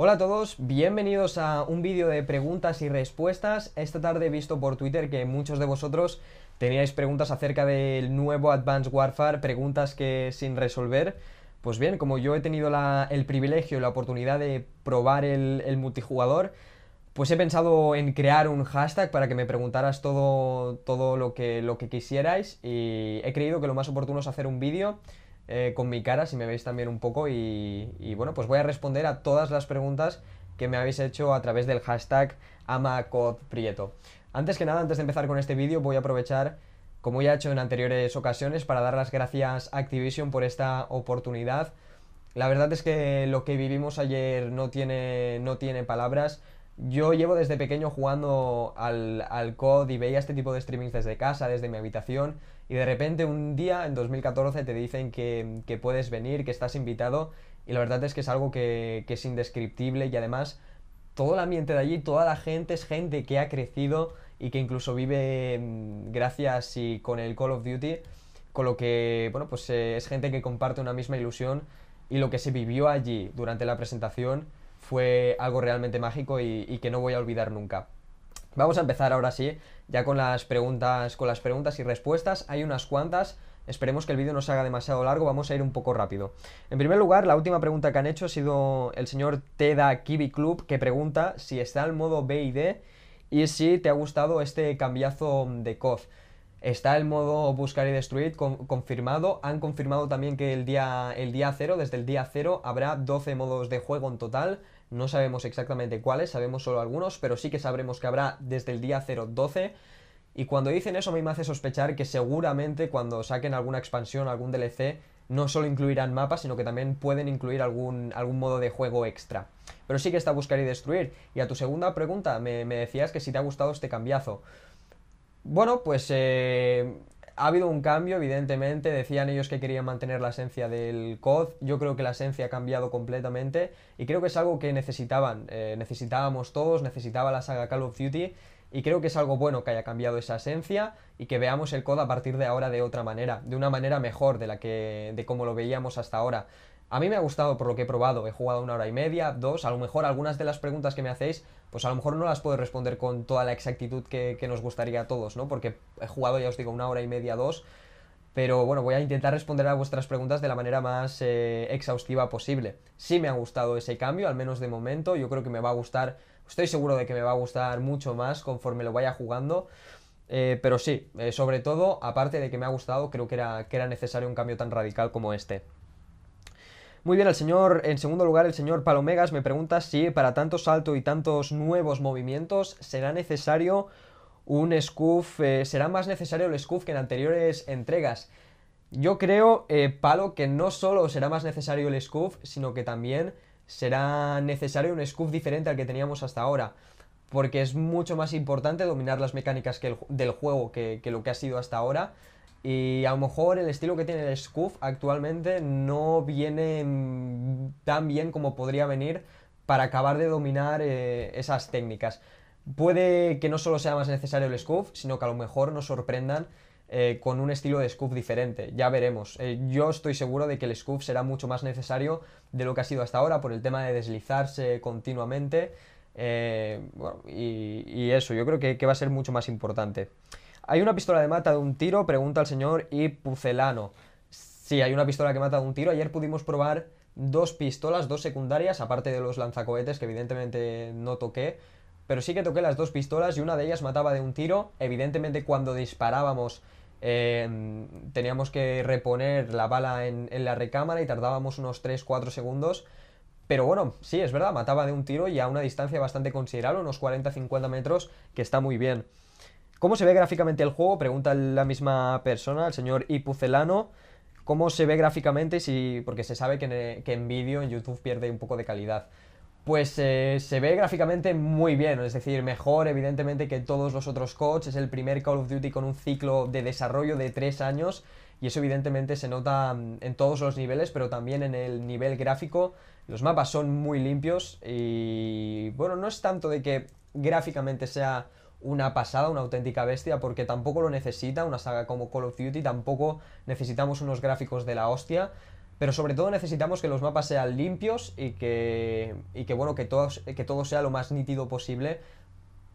Hola a todos, bienvenidos a un vídeo de preguntas y respuestas. Esta tarde he visto por Twitter que muchos de vosotros teníais preguntas acerca del nuevo Advanced Warfare, preguntas que sin resolver. Pues bien, como yo he tenido el privilegio y la oportunidad de probar el, multijugador, pues he pensado en crear un hashtag para que me preguntaras todo, todo lo, que, lo que quisierais y he creído que lo más oportuno es hacer un vídeo eh, con mi cara, si me veis también un poco. Y, bueno, pues voy a responder a todas las preguntas que me habéis hecho a través del hashtag AmaCodPrieto. Antes que nada, antes de empezar con este vídeo, voy a aprovechar, como ya he hecho en anteriores ocasiones, para dar las gracias a Activision por esta oportunidad. La verdad es que lo que vivimos ayer no tiene, no tiene palabras. Yo llevo desde pequeño jugando al, al COD y veía este tipo de streamings desde casa, desde mi habitación, y de repente un día, en 2014, te dicen que, puedes venir, que estás invitado, y la verdad es que es algo que, es indescriptible y además todo el ambiente de allí, toda la gente es gente que ha crecido y que incluso vive mm, gracias y con el Call of Duty, con lo que, bueno, pues eh, es gente que comparte una misma ilusión y lo que se vivió allí durante la presentación fue algo realmente mágico y, que no voy a olvidar nunca. Vamos a empezar ahora sí, ya con las preguntas, con las preguntas y respuestas. Hay unas cuantas. Esperemos que el vídeo no se haga demasiado largo, vamos a ir un poco rápido. En primer lugar, la última pregunta que han hecho ha sido el señor Teda Kiwi Club, que pregunta si está el modo B y D y si te ha gustado este cambiazo de COF. Está el modo buscar y destruir confirmado. Han confirmado también que el día, el día 0, desde el día 0, habrá 12 modos de juego en total. No sabemos exactamente cuáles, sabemos solo algunos, pero sí que sabremos que habrá desde el día 0.12. Y cuando dicen eso, a mí me hace sospechar que seguramente cuando saquen alguna expansión, algún DLC, no solo incluirán mapas, sino que también pueden incluir algún, algún modo de juego extra. Pero sí que está buscar y destruir. Y a tu segunda pregunta, me, me decías que si te ha gustado este cambiazo. Bueno, pues eh, ha habido un cambio, evidentemente. Decían ellos que querían mantener la esencia del COD. Yo creo que la esencia ha cambiado completamente y creo que es algo que necesitaban. Eh, necesitábamos todos, necesitaba la saga Call of Duty y creo que es algo bueno que haya cambiado esa esencia y que veamos el COD a partir de ahora de otra manera, de una manera mejor de la que de como lo veíamos hasta ahora. A mí me ha gustado por lo que he probado, he jugado una hora y media, dos, a lo mejor algunas de las preguntas que me hacéis, pues a lo mejor no las puedo responder con toda la exactitud que, nos gustaría a todos, ¿no? Porque he jugado, ya os digo, una hora y media, dos, pero bueno, voy a intentar responder a vuestras preguntas de la manera más eh, exhaustiva posible. Sí me ha gustado ese cambio, al menos de momento, yo creo que me va a gustar, estoy seguro de que me va a gustar mucho más conforme lo vaya jugando. Eh, pero sí, eh, sobre todo, aparte de que me ha gustado, creo que era, que era necesario un cambio tan radical como este. Muy bien, el señor, en segundo lugar, el señor Palomegas me pregunta si para tanto salto y tantos nuevos movimientos será necesario un scoof, eh, será más necesario el scoof que en anteriores entregas. Yo creo, eh, Palo, que no solo será más necesario el scoof, sino que también será necesario un scoof diferente al que teníamos hasta ahora. Porque es mucho más importante dominar las mecánicas del juego que lo que ha sido hasta ahora. Y a lo mejor el estilo que tiene el Scoof actualmente no viene tan bien como podría venir para acabar de dominar eh, esas técnicas. Puede que no solo sea más necesario el Scoof, sino que a lo mejor nos sorprendan eh, con un estilo de Scoof diferente. Ya veremos. Eh, yo estoy seguro de que el Scoof será mucho más necesario de lo que ha sido hasta ahora por el tema de deslizarse continuamente. y, eso, yo creo que va a ser mucho más importante. ¿Hay una pistola de mata de un tiro? Pregunta el señor y Pucelano. Sí, hay una pistola que mata de un tiro. Ayer pudimos probar dos pistolas, dos secundarias, aparte de los lanzacohetes que evidentemente no toqué. Pero sí que toqué las dos pistolas y una de ellas mataba de un tiro. Evidentemente cuando disparábamos eh, teníamos que reponer la bala en, en la recámara y tardábamos unos 3-4 segundos. Pero bueno, sí, es verdad, mataba de un tiro y a una distancia bastante considerable, unos 40-50 metros, que está muy bien. ¿Cómo se ve gráficamente el juego? Pregunta la misma persona, el señor Ipucelano. ¿Cómo se ve gráficamente? Si, porque se sabe que en, eh, vídeo, en YouTube, pierde un poco de calidad. Pues eh, se ve gráficamente muy bien, es decir, mejor evidentemente que todos los otros CODs. Es el primer Call of Duty con un ciclo de desarrollo de tres años y eso evidentemente se nota mm, en todos los niveles, pero también en el nivel gráfico. Los mapas son muy limpios y bueno, no es tanto de que gráficamente sea una pasada, una auténtica bestia, porque tampoco lo necesita una saga como Call of Duty, tampoco necesitamos unos gráficos de la hostia, pero sobre todo necesitamos que los mapas sean limpios y que, y que bueno, que todo, que todo sea lo más nítido posible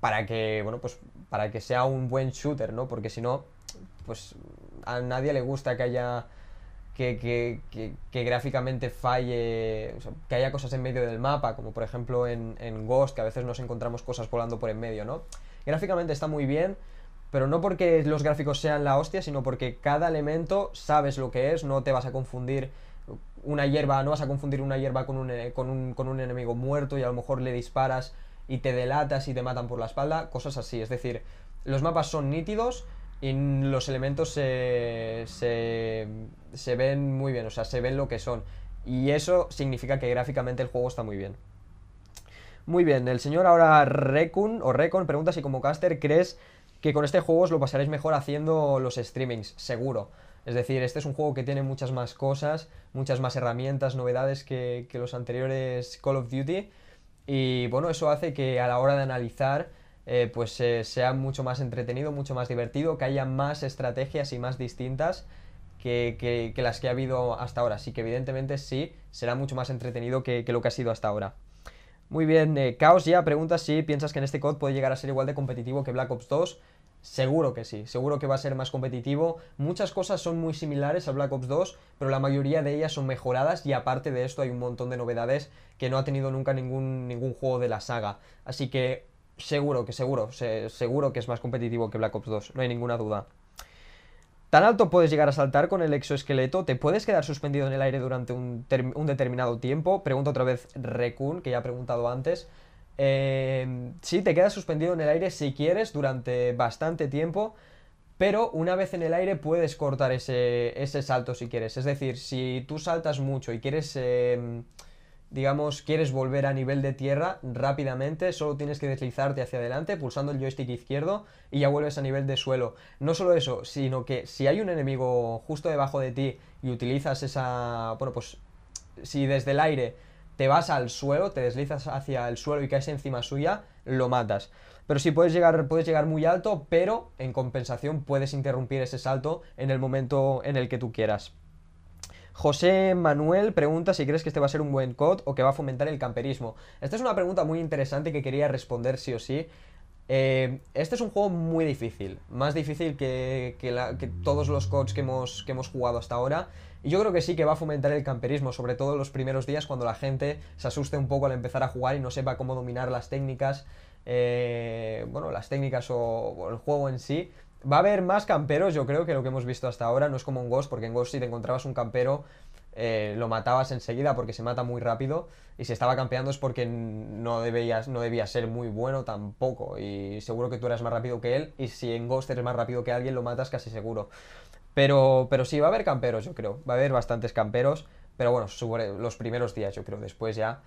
para que, bueno, pues para que sea un buen shooter, ¿no? Porque si no, pues a nadie le gusta que haya que, que, que, gráficamente falle, que haya cosas en medio del mapa, como por ejemplo en, Ghost, que a veces nos encontramos cosas volando por en medio, ¿no? Gráficamente está muy bien, pero no porque los gráficos sean la hostia, sino porque cada elemento sabes lo que es, no te vas a confundir una hierba, no vas a confundir una hierba con un, con un enemigo muerto y a lo mejor le disparas y te delatas y te matan por la espalda, cosas así, es decir, los mapas son nítidos, y los elementos se, se, se, ven muy bien, o sea, se ven lo que son. Y eso significa que gráficamente el juego está muy bien. Muy bien, el señor ahora Recon, o Recon pregunta si como caster crees que con este juego os lo pasaréis mejor haciendo los streamings, seguro. Es decir, este es un juego que tiene muchas más cosas, muchas más herramientas, novedades que, que los anteriores Call of Duty. Y bueno, eso hace que a la hora de analizar eh, pues eh, sea mucho más entretenido, mucho más divertido, que haya más estrategias y más distintas que, las que ha habido hasta ahora. Así que evidentemente sí, será mucho más entretenido que, lo que ha sido hasta ahora. Muy bien, caos eh, Chaos ya pregunta si piensas que en este COD puede llegar a ser igual de competitivo que Black Ops 2. Seguro que sí, seguro que va a ser más competitivo. Muchas cosas son muy similares a Black Ops 2, pero la mayoría de ellas son mejoradas y aparte de esto hay un montón de novedades que no ha tenido nunca ningún, ningún juego de la saga. Así que Seguro que seguro, seguro que es más competitivo que Black Ops 2, no hay ninguna duda. Tan alto puedes llegar a saltar con el exoesqueleto, te puedes quedar suspendido en el aire durante un, determinado tiempo. Pregunta otra vez Recun que ya ha preguntado antes. Em, sí, te quedas suspendido en el aire si quieres durante bastante tiempo, pero una vez en el aire puedes cortar ese, salto si quieres. Es decir, si tú saltas mucho y quieres em, digamos, quieres volver a nivel de tierra rápidamente, solo tienes que deslizarte hacia adelante pulsando el joystick izquierdo y ya vuelves a nivel de suelo. No solo eso, sino que si hay un enemigo justo debajo de ti y utilizas esa, bueno, pues si desde el aire te vas al suelo, te deslizas hacia el suelo y caes encima suya, lo matas. Pero si puedes llegar, puedes llegar muy alto, pero en compensación puedes interrumpir ese salto en el momento en el que tú quieras. José Manuel pregunta si crees que este va a ser un buen COD o que va a fomentar el camperismo. Esta es una pregunta muy interesante que quería responder sí o sí. Eh, este es un juego muy difícil, más difícil que, todos los CODs que hemos, jugado hasta ahora. Y yo creo que sí que va a fomentar el camperismo, sobre todo en los primeros días cuando la gente se asuste un poco al empezar a jugar y no sepa cómo dominar las técnicas. Eh, bueno, las técnicas o, el juego en sí, Va a haber más camperos, yo creo, que lo que hemos visto hasta ahora. No es como en Ghost, porque en Ghost si te encontrabas un campero, eh, lo matabas enseguida porque se mata muy rápido. Y si estaba campeando es porque no, debías, no debía ser muy bueno tampoco. Y seguro que tú eras más rápido que él. Y si en Ghost eres más rápido que alguien, lo matas casi seguro. Pero, pero sí, va a haber camperos, yo creo. Va a haber bastantes camperos. Pero bueno, los primeros días, yo creo. Después ya,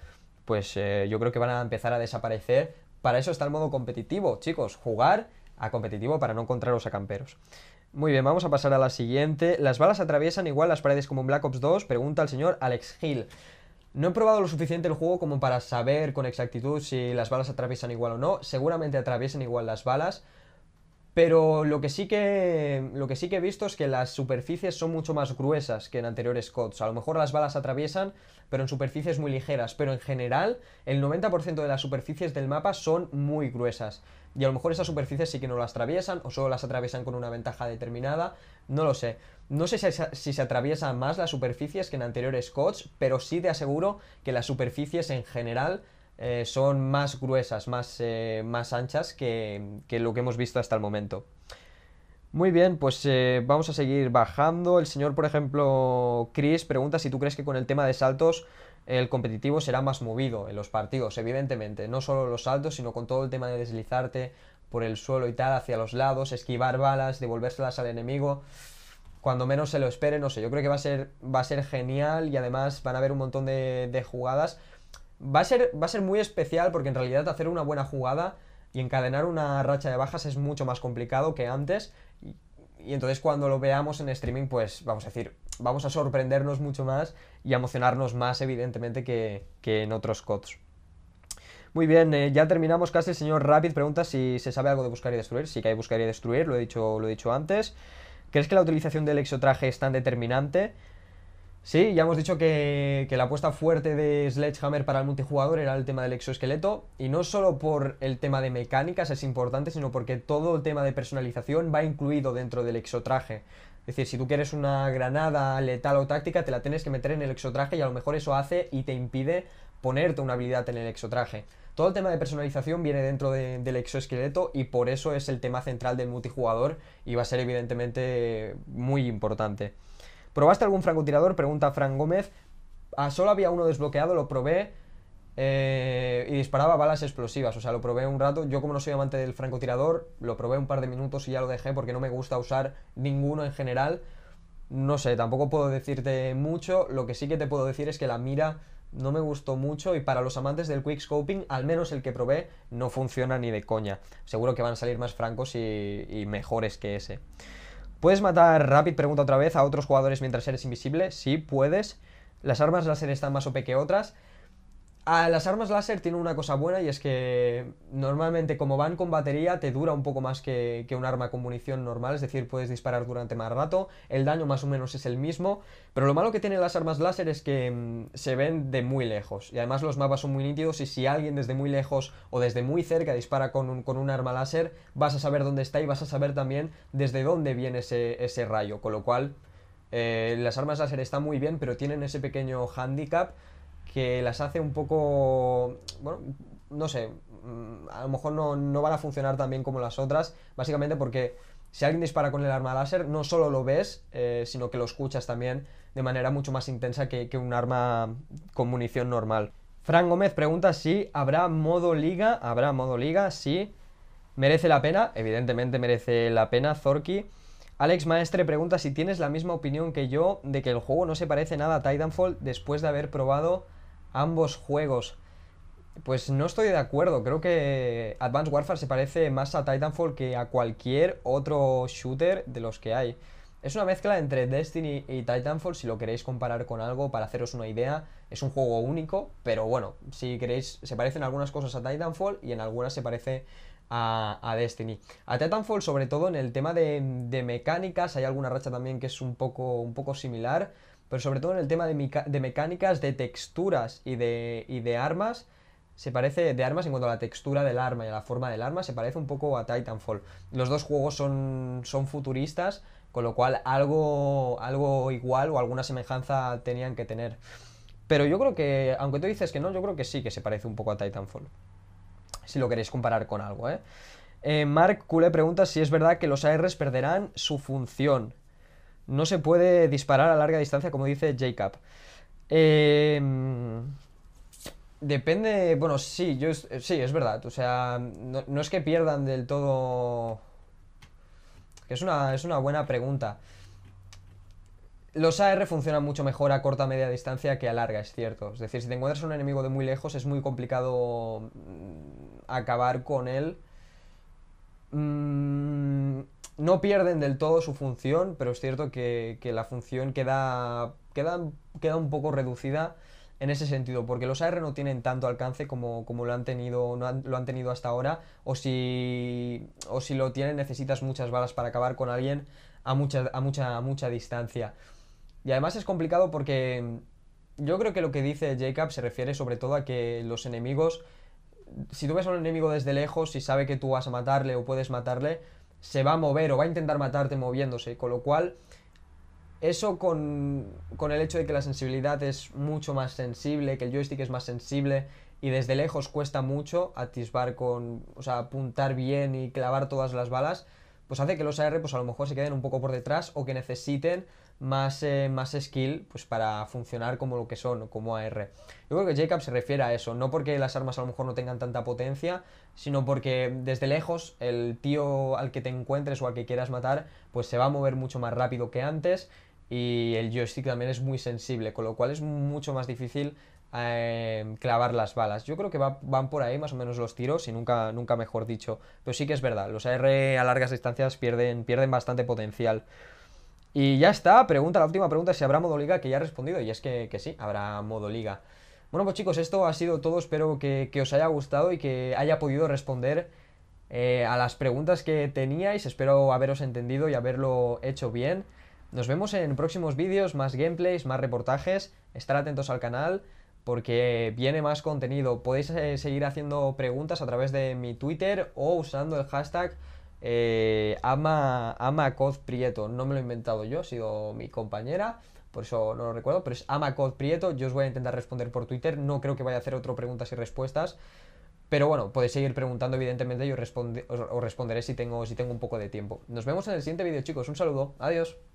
pues eh, yo creo que van a empezar a desaparecer. Para eso está el modo competitivo, chicos. Jugar a competitivo para no encontraros a camperos. Muy bien, vamos a pasar a la siguiente. Las balas atraviesan igual las paredes como en Black Ops 2, pregunta el señor Alex Hill. No he probado lo suficiente el juego como para saber con exactitud si las balas atraviesan igual o no. Seguramente atraviesan igual las balas. Pero lo que, sí que, lo que sí que he visto es que las superficies son mucho más gruesas que en anteriores CODs. A lo mejor las balas atraviesan, pero en superficies muy ligeras. Pero en general, el 90% de las superficies del mapa son muy gruesas y a lo mejor esas superficies sí que no las atraviesan o solo las atraviesan con una ventaja determinada, no lo sé. No sé si, se atraviesan más las superficies que en anteriores cots, pero sí te aseguro que las superficies en general eh, son más gruesas, más, eh, más anchas que, lo que hemos visto hasta el momento. Muy bien, pues eh, vamos a seguir bajando. El señor, por ejemplo, Chris pregunta si tú crees que con el tema de saltos el competitivo será más movido en los partidos, evidentemente, no solo los saltos, sino con todo el tema de deslizarte por el suelo y tal, hacia los lados, esquivar balas, devolvérselas al enemigo, cuando menos se lo espere, no sé, yo creo que va a ser, va a ser genial y además van a haber un montón de, jugadas. Va a, ser, va a ser muy especial porque en realidad hacer una buena jugada y encadenar una racha de bajas es mucho más complicado que antes, y entonces cuando lo veamos en streaming, pues vamos a decir, vamos a sorprendernos mucho más y emocionarnos más, evidentemente, que, en otros CODs. Muy bien, eh, ya terminamos casi. El señor Rapid pregunta si se sabe algo de buscar y destruir. Sí que hay buscar y destruir, lo he dicho, lo he dicho antes. ¿Crees que la utilización del exotraje es tan determinante? Sí, ya hemos dicho que, la apuesta fuerte de Sledgehammer para el multijugador era el tema del exoesqueleto, y no solo por el tema de mecánicas es importante, sino porque todo el tema de personalización va incluido dentro del exotraje. Es decir, si tú quieres una granada letal o táctica, te la tienes que meter en el exotraje y a lo mejor eso hace y te impide ponerte una habilidad en el exotraje. Todo el tema de personalización viene dentro del exoesqueleto y por eso es el tema central del multijugador y va a ser evidentemente muy importante. ¿Probaste algún francotirador? Pregunta Fran Gómez. A ah, solo había uno desbloqueado, lo probé. Eh, y disparaba balas explosivas. O sea, lo probé un rato. Yo, como no soy amante del francotirador, lo probé un par de minutos y ya lo dejé porque no me gusta usar ninguno en general. No sé, tampoco puedo decirte mucho. Lo que sí que te puedo decir es que la mira no me gustó mucho y para los amantes del Quick Scoping, al menos el que probé, no funciona ni de coña. Seguro que van a salir más francos y, y mejores que ese. ¿Puedes matar, Rapid pregunta otra vez, a otros jugadores mientras eres invisible? Sí, puedes. Las armas láser están más OP que otras las armas láser tienen una cosa buena y es que normalmente como van con batería te dura un poco más que, un arma con munición normal, es decir, puedes disparar durante más rato, el daño más o menos es el mismo, pero lo malo que tienen las armas láser es que mm, se ven de muy lejos y además los mapas son muy nítidos y si alguien desde muy lejos o desde muy cerca dispara con un, arma láser vas a saber dónde está y vas a saber también desde dónde viene ese, rayo, con lo cual eh, las armas láser están muy bien pero tienen ese pequeño handicap que las hace un poco, bueno, no sé, mm, a lo mejor no, van a funcionar tan bien como las otras, básicamente porque si alguien dispara con el arma láser, no solo lo ves, eh, sino que lo escuchas también de manera mucho más intensa que, un arma con munición normal. Fran Gómez pregunta si habrá modo liga, habrá modo liga, sí, merece la pena, evidentemente merece la pena, Zorky Alex Maestre pregunta si tienes la misma opinión que yo de que el juego no se parece nada a Titanfall después de haber probado ambos juegos. Pues no estoy de acuerdo, creo que Advanced Warfare se parece más a Titanfall que a cualquier otro shooter de los que hay. Es una mezcla entre Destiny y Titanfall, si lo queréis comparar con algo para haceros una idea. Es un juego único, pero bueno, si queréis, se parecen algunas cosas a Titanfall y en algunas se parece a, Destiny. A Titanfall, sobre todo en el tema de, mecánicas, hay alguna racha también que es un poco, un poco similar pero sobre todo en el tema de, mecánicas, de texturas y de, de armas, se parece de armas en cuanto a la textura del arma y a la forma del arma, se parece un poco a Titanfall. Los dos juegos son, son futuristas, con lo cual algo, algo igual o alguna semejanza tenían que tener. Pero yo creo que, aunque tú dices que no, yo creo que sí que se parece un poco a Titanfall. Si lo queréis comparar con algo, ¿eh? eh Mark Cule pregunta si es verdad que los ARs perderán su función. No se puede disparar a larga distancia, como dice Jacob. Em, depende. Bueno, sí, yo eh, sí, es verdad. O sea, no, es que pierdan del todo. es una, es una buena pregunta. Los AR funcionan mucho mejor a corta media distancia que a larga, es cierto. Es decir, si te encuentras un enemigo de muy lejos, es muy complicado mm, acabar con él. Mm, no pierden del todo su función, pero es cierto que, la función queda, queda, queda, un poco reducida en ese sentido, porque los AR no tienen tanto alcance como, lo, han tenido, lo han tenido hasta ahora, o si, o si lo tienen necesitas muchas balas para acabar con alguien a mucha, a mucha, mucha distancia. Y además es complicado porque yo creo que lo que dice Jacob se refiere sobre todo a que los enemigos, si tú ves a un enemigo desde lejos y sabe que tú vas a matarle o puedes matarle, se va a mover o va a intentar matarte moviéndose, con lo cual eso con, con, el hecho de que la sensibilidad es mucho más sensible, que el joystick es más sensible y desde lejos cuesta mucho atisbar con, o sea, apuntar bien y clavar todas las balas, pues hace que los AR pues a lo mejor se queden un poco por detrás o que necesiten más, eh, más skill pues para funcionar como lo que son, como AR. Yo creo que Jacob se refiere a eso, no porque las armas a lo mejor no tengan tanta potencia, sino porque desde lejos el tío al que te encuentres o al que quieras matar, pues se va a mover mucho más rápido que antes y el joystick también es muy sensible, con lo cual es mucho más difícil eh, clavar las balas. Yo creo que van por ahí más o menos los tiros y nunca, nunca mejor dicho. Pero sí que es verdad, los AR a largas distancias pierden, pierden bastante potencial. Y ya está, pregunta, la última pregunta, si habrá modo liga, que ya he respondido, y es que, sí, habrá modo liga. Bueno, pues chicos, esto ha sido todo, espero que, os haya gustado y que haya podido responder eh, a las preguntas que teníais, espero haberos entendido y haberlo hecho bien. Nos vemos en próximos vídeos, más gameplays, más reportajes, estar atentos al canal porque viene más contenido. Podéis eh, seguir haciendo preguntas a través de mi Twitter o usando el hashtag eh, ama, ama Cod Prieto, no me lo he inventado yo, ha sido mi compañera, por eso no lo recuerdo, pero es ama Prieto, yo os voy a intentar responder por Twitter, no creo que vaya a hacer otro preguntas y respuestas, pero bueno, podéis seguir preguntando, evidentemente, yo os, responderé si tengo, si tengo un poco de tiempo. Nos vemos en el siguiente vídeo, chicos, un saludo, adiós.